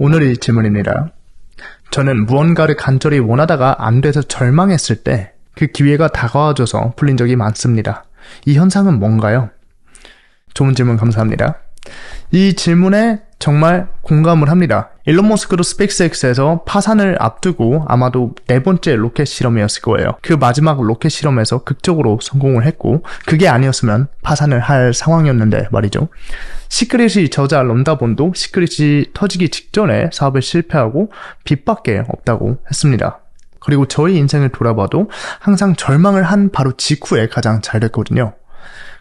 오늘의 질문입니다. 저는 무언가를 간절히 원하다가 안 돼서 절망했을 때 그 기회가 다가와줘서 풀린 적이 많습니다. 이 현상은 뭔가요? 좋은 질문 감사합니다. 이 질문에 정말 공감을 합니다. 일론 머스크도 스페이스X에서 파산을 앞두고 아마도 네 번째 로켓 실험이었을 거예요. 그 마지막 로켓 실험에서 극적으로 성공을 했고 그게 아니었으면 파산을 할 상황이었는데 말이죠. 시크릿이 저자 런다본도 시크릿이 터지기 직전에 사업에 실패하고 빚밖에 없다고 했습니다. 그리고 저희 인생을 돌아봐도 항상 절망을 한 바로 직후에 가장 잘 됐거든요.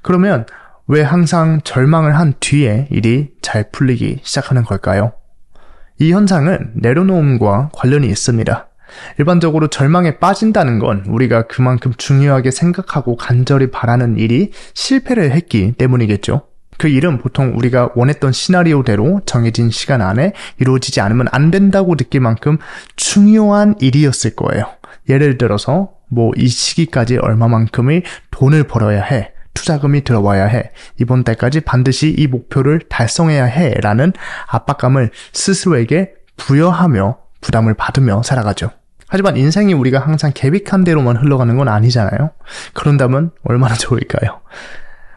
그러면 왜 항상 절망을 한 뒤에 일이 잘 풀리기 시작하는 걸까요? 이 현상은 내려놓음과 관련이 있습니다. 일반적으로 절망에 빠진다는 건 우리가 그만큼 중요하게 생각하고 간절히 바라는 일이 실패를 했기 때문이겠죠. 그 일은 보통 우리가 원했던 시나리오대로 정해진 시간 안에 이루어지지 않으면 안 된다고 느낄 만큼 중요한 일이었을 거예요. 예를 들어서 뭐 이 시기까지 얼마만큼의 돈을 벌어야 해. 투자금이 들어와야 해. 이번 달까지 반드시 이 목표를 달성해야 해. 라는 압박감을 스스로에게 부여하며 부담을 받으며 살아가죠. 하지만 인생이 우리가 항상 계획한 대로만 흘러가는 건 아니잖아요. 그런다면 얼마나 좋을까요?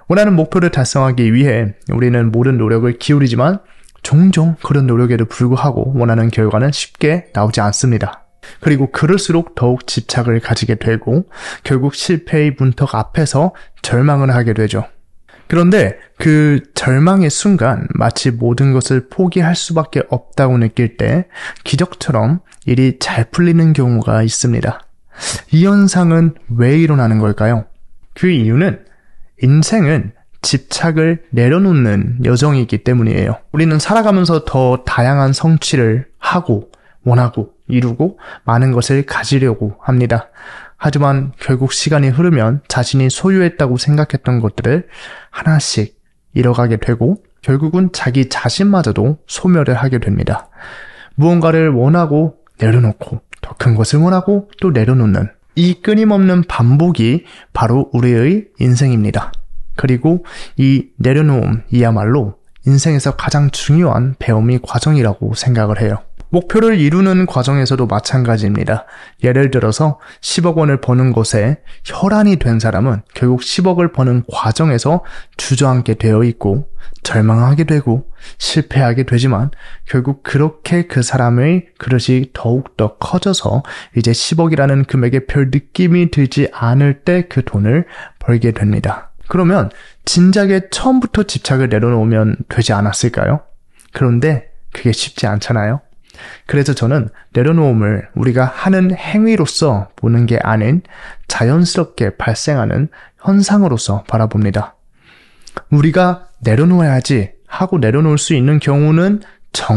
원하는 목표를 달성하기 위해 우리는 모든 노력을 기울이지만 종종 그런 노력에도 불구하고 원하는 결과는 쉽게 나오지 않습니다. 그리고 그럴수록 더욱 집착을 가지게 되고 결국 실패의 문턱 앞에서 절망을 하게 되죠. 그런데 그 절망의 순간 마치 모든 것을 포기할 수밖에 없다고 느낄 때 기적처럼 일이 잘 풀리는 경우가 있습니다. 이 현상은 왜 일어나는 걸까요? 그 이유는 인생은 집착을 내려놓는 여정이기 때문이에요. 우리는 살아가면서 더 다양한 성취를 하고 원하고 이루고 많은 것을 가지려고 합니다. 하지만 결국 시간이 흐르면 자신이 소유했다고 생각했던 것들을 하나씩 잃어가게 되고 결국은 자기 자신마저도 소멸을 하게 됩니다. 무언가를 원하고 내려놓고 더 큰 것을 원하고 또 내려놓는 이 끊임없는 반복이 바로 우리의 인생입니다. 그리고 이 내려놓음이야말로 인생에서 가장 중요한 배움의 과정이라고 생각을 해요. 목표를 이루는 과정에서도 마찬가지입니다. 예를 들어서 10억 원을 버는 것에 혈안이 된 사람은 결국 10억을 버는 과정에서 주저앉게 되어 있고 절망하게 되고 실패하게 되지만 결국 그렇게 그 사람의 그릇이 더욱더 커져서 이제 10억이라는 금액에 별 느낌이 들지 않을 때 그 돈을 벌게 됩니다. 그러면 진작에 처음부터 집착을 내려놓으면 되지 않았을까요? 그런데 그게 쉽지 않잖아요. 그래서 저는 내려놓음을 우리가 하는 행위로서 보는 게 아닌 자연스럽게 발생하는 현상으로서 바라봅니다. 우리가 내려놓아야지 하고 내려놓을 수 있는 경우는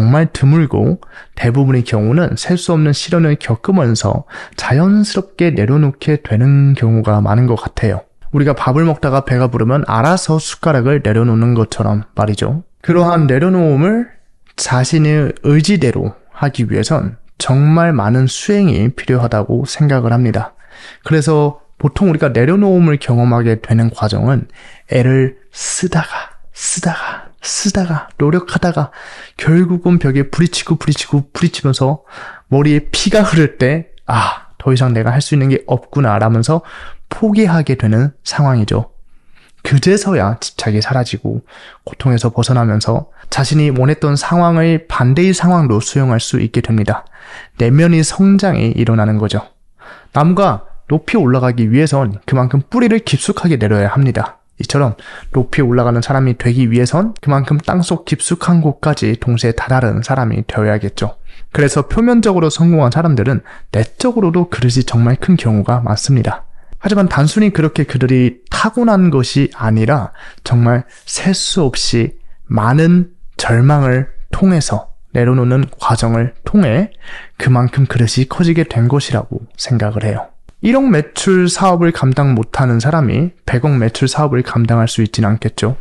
정말 드물고 대부분의 경우는 셀 수 없는 시련을 겪으면서 자연스럽게 내려놓게 되는 경우가 많은 것 같아요. 우리가 밥을 먹다가 배가 부르면 알아서 숟가락을 내려놓는 것처럼 말이죠. 그러한 내려놓음을 자신의 의지대로 하기 위해선 정말 많은 수행이 필요하다고 생각을 합니다. 그래서 보통 우리가 내려놓음을 경험하게 되는 과정은 애를 쓰다가, 쓰다가, 쓰다가, 노력하다가 결국은 벽에 부딪히고 부딪히고 부딪히면서 머리에 피가 흐를 때, 아, 더 이상 내가 할 수 있는 게 없구나 라면서 포기하게 되는 상황이죠. 그제서야 집착이 사라지고 고통에서 벗어나면서 자신이 원했던 상황을 반대의 상황으로 수용할 수 있게 됩니다. 내면의 성장이 일어나는 거죠. 나무가 높이 올라가기 위해선 그만큼 뿌리를 깊숙하게 내려야 합니다. 이처럼 높이 올라가는 사람이 되기 위해선 그만큼 땅속 깊숙한 곳까지 동시에 다다른 사람이 되어야겠죠. 그래서 표면적으로 성공한 사람들은 내적으로도 그릇이 정말 큰 경우가 많습니다. 하지만 단순히 그렇게 그들이 타고난 것이 아니라 정말 셀 수 없이 많은 절망을 통해서 내려놓는 과정을 통해 그만큼 그릇이 커지게 된 것이라고 생각을 해요. 1억 매출 사업을 감당 못하는 사람이 100억 매출 사업을 감당할 수 있진 않겠죠.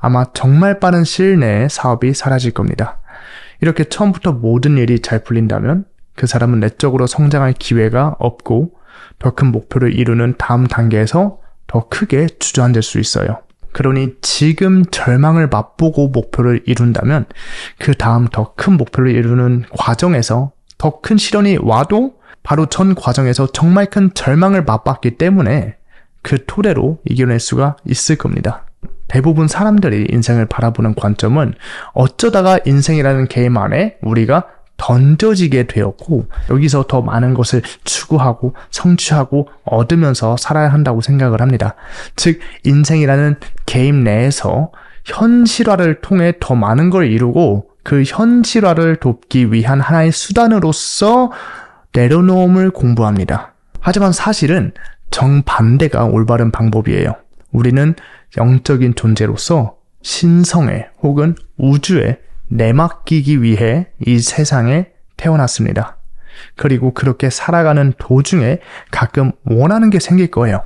아마 정말 빠른 시일 내에 사업이 사라질 겁니다. 이렇게 처음부터 모든 일이 잘 풀린다면 그 사람은 내적으로 성장할 기회가 없고 더큰 목표를 이루는 다음 단계에서 더 크게 주저앉을 수 있어요. 그러니 지금 절망을 맛보고 목표를 이룬다면 그 다음 더 큰 목표를 이루는 과정에서 더 큰 시련이 와도 바로 전 과정에서 정말 큰 절망을 맛봤기 때문에 그 토대로 이겨낼 수가 있을 겁니다. 대부분 사람들이 인생을 바라보는 관점은 어쩌다가 인생이라는 게임 안에 우리가 던져지게 되었고 여기서 더 많은 것을 추구하고 성취하고 얻으면서 살아야 한다고 생각을 합니다. 즉 인생이라는 게임 내에서 현실화를 통해 더 많은 걸 이루고 그 현실화를 돕기 위한 하나의 수단으로서 내려놓음을 공부합니다. 하지만 사실은 정반대가 올바른 방법이에요. 우리는 영적인 존재로서 신성에 혹은 우주에 내맡기기 위해 이 세상에 태어났습니다. 그리고 그렇게 살아가는 도중에 가끔 원하는 게 생길 거예요.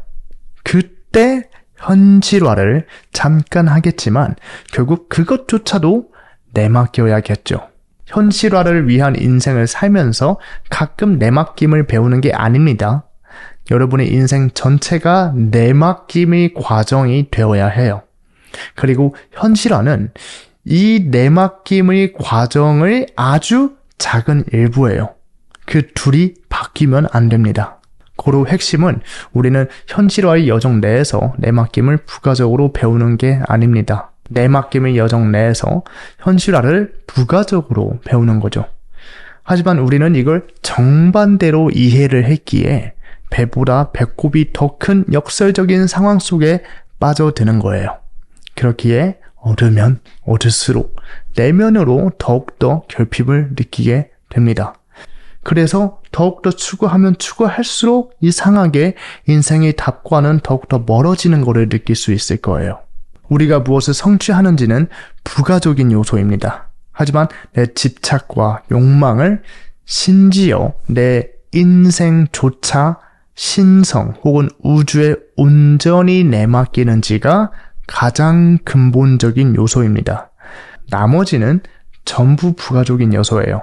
그때 현실화를 잠깐 하겠지만 결국 그것조차도 내맡겨야겠죠. 현실화를 위한 인생을 살면서 가끔 내맡김을 배우는 게 아닙니다. 여러분의 인생 전체가 내맡김의 과정이 되어야 해요. 그리고 현실화는 이내막김의과정을 아주 작은 일부예요. 그 둘이 바뀌면 안 됩니다. 고로 핵심은 우리는 현실화의 여정 내에서 내막김을 부가적으로 배우는 게 아닙니다. 내막김의 여정 내에서 현실화를 부가적으로 배우는 거죠. 하지만 우리는 이걸 정반대로 이해를 했기에 배보다 배꼽이 더 큰 역설적인 상황 속에 빠져드는 거예요. 그렇기에 얻으면 얻을수록 내면으로 더욱더 결핍을 느끼게 됩니다. 그래서 더욱더 추구하면 추구할수록 이상하게 인생의 답과는 더욱더 멀어지는 것을 느낄 수 있을 거예요. 우리가 무엇을 성취하는지는 부가적인 요소입니다. 하지만 내 집착과 욕망을 심지어 내 인생조차 신성 혹은 우주에 온전히 내맡기는지가 가장 근본적인 요소입니다. 나머지는 전부 부가적인 요소예요.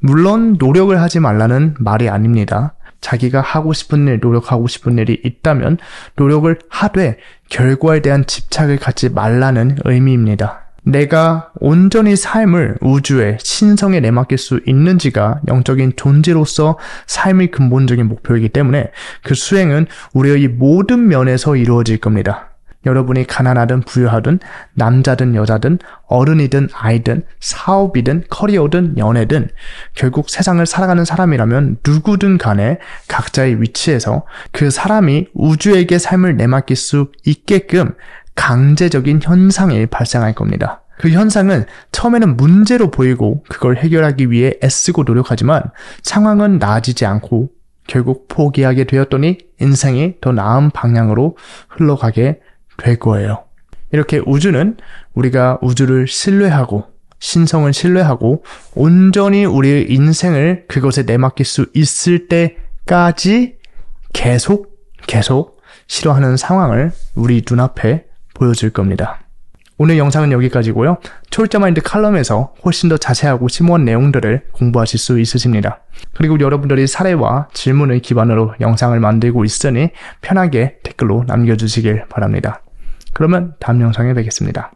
물론 노력을 하지 말라는 말이 아닙니다. 자기가 하고 싶은 일, 노력하고 싶은 일이 있다면 노력을 하되 결과에 대한 집착을 갖지 말라는 의미입니다. 내가 온전히 삶을 우주의 신성에 내맡길 수 있는지가 영적인 존재로서 삶의 근본적인 목표이기 때문에 그 수행은 우리의 모든 면에서 이루어질 겁니다. 여러분이 가난하든 부유하든 남자든 여자든 어른이든 아이든 사업이든 커리어든 연애든 결국 세상을 살아가는 사람이라면 누구든 간에 각자의 위치에서 그 사람이 우주에게 삶을 내맡길 수 있게끔 강제적인 현상이 발생할 겁니다. 그 현상은 처음에는 문제로 보이고 그걸 해결하기 위해 애쓰고 노력하지만 상황은 나아지지 않고 결국 포기하게 되었더니 인생이 더 나은 방향으로 흘러가게 될 거예요. 이렇게 우주는 우리가 우주를 신뢰하고 신성을 신뢰하고 온전히 우리의 인생을 그것에 내맡길 수 있을 때까지 계속 계속 싫어하는 상황을 우리 눈앞에 보여줄 겁니다. 오늘 영상은 여기까지고요. 초월자마인드 칼럼에서 훨씬 더 자세하고 심오한 내용들을 공부하실 수 있으십니다. 그리고 여러분들이 사례와 질문을 기반으로 영상을 만들고 있으니 편하게 댓글로 남겨주시길 바랍니다. 그러면 다음 영상에 뵙겠습니다.